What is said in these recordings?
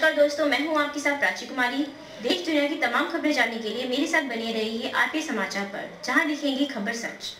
नमस्कार दोस्तों मैं हूं आपके साथ प्राची कुमारी देश दुनिया की तमाम खबरें जानने के लिए मेरे साथ बने रहिए आपके समाचार पर जहां देखेंगे खबर सच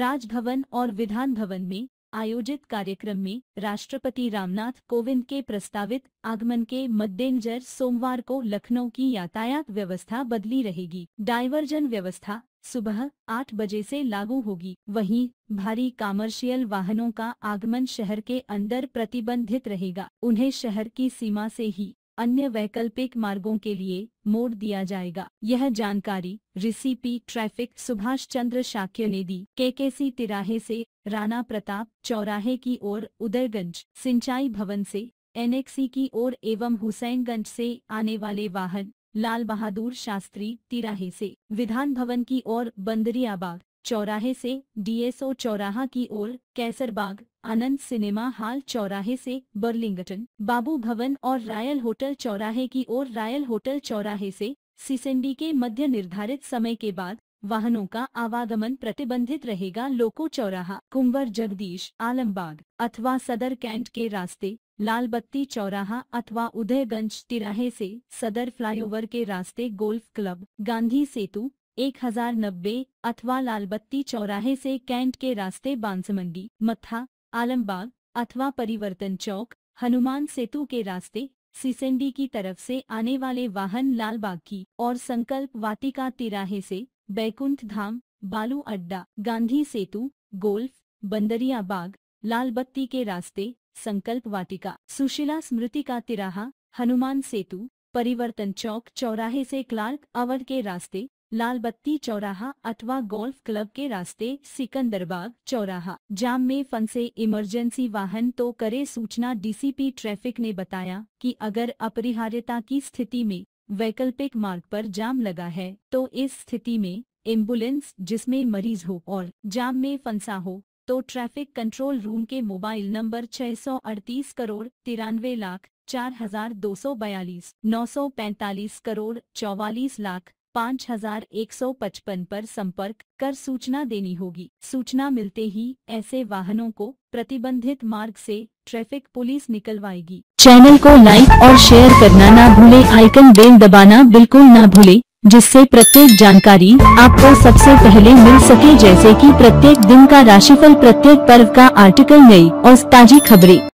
राजभवन और विधान भवन में आयोजित कार्यक्रम में राष्ट्रपति रामनाथ कोविंद के प्रस्तावित आगमन के मद्देनजर सोमवार को लखनऊ की यातायात व्यवस्था बदली रहेगी डाइवर्जन व्यवस्था सुबह आठ बजे से लागू होगी वहीं भारी कामर्शियल वाहनों का आगमन शहर के अंदर प्रतिबंधित रहेगा उन्हें शहर की सीमा से ही अन्य वैकल्पिक मार्गों के लिए मोड़ दिया जाएगा यह जानकारी रिसीपी ट्रैफिक सुभाष चंद्र शाक्य ने दी के के सी तिराहे से राणा प्रताप चौराहे की ओर उदयगंज सिंचाई भवन से एनएक्सी की ओर एवं हुसैनगंज से आने वाले वाहन लाल बहादुर शास्त्री तिराहे से विधान भवन की ओर बंदरिया बाग चौराहे से डीएसओ चौराहा की ओर कैसरबाग आनंद सिनेमा हॉल चौराहे से बर्लिंगटन बाबू भवन और रायल होटल चौराहे की ओर रायल होटल चौराहे से सीसेंडी के मध्य निर्धारित समय के बाद वाहनों का आवागमन प्रतिबंधित रहेगा लोको चौराहा कुंवर जगदीश आलमबाग अथवा सदर कैंट के रास्ते लाल बत्ती चौराहा अथवा उदयगंज तिराहे से सदर फ्लाईओवर के रास्ते गोल्फ क्लब गांधी सेतु एक हजार नब्बे अथवा लालबत्ती चौराहे से कैंट के रास्ते बांसमंडी मथा आलमबाग अथवा परिवर्तन चौक हनुमान सेतु के रास्ते सीसेंडी की तरफ से आने वाले वाहन लालबाग की और संकल्प वाटिका तिराहे से बैकुंठ धाम बालू अड्डा गांधी सेतु गोल्फ बंदरिया बाग लाल बत्ती के रास्ते संकल्प वाटिका सुशीला स्मृति का तिराहा हनुमान सेतु परिवर्तन चौक चौराहे से क्लार्क अवर के रास्ते लाल बत्ती चौराहा अथवा गोल्फ क्लब के रास्ते सिकंदरबाग चौराहा जाम में फंसे इमरजेंसी वाहन तो करे सूचना डीसीपी ट्रैफिक ने बताया कि अगर अपरिहार्यता की स्थिति में वैकल्पिक मार्ग पर जाम लगा है तो इस स्थिति में एम्बुलेंस जिसमें मरीज हो और जाम में फंसा हो तो ट्रैफिक कंट्रोल रूम के मोबाइल नंबर छह करोड़ तिरानवे लाख चार हजार दो सौ बयालीस नौ सौ पैंतालीस करोड़ चौवालीस लाख पाँच हजार एक सौ पचपन पर संपर्क कर सूचना देनी होगी सूचना मिलते ही ऐसे वाहनों को प्रतिबंधित मार्ग से ट्रैफिक पुलिस निकलवाएगी चैनल को लाइक और शेयर करना ना भूले आइकन बेल दबाना बिल्कुल ना भूले जिससे प्रत्येक जानकारी आपको सबसे पहले मिल सके जैसे कि प्रत्येक दिन का राशिफल प्रत्येक पर्व का आर्टिकल नई और ताजी खबरें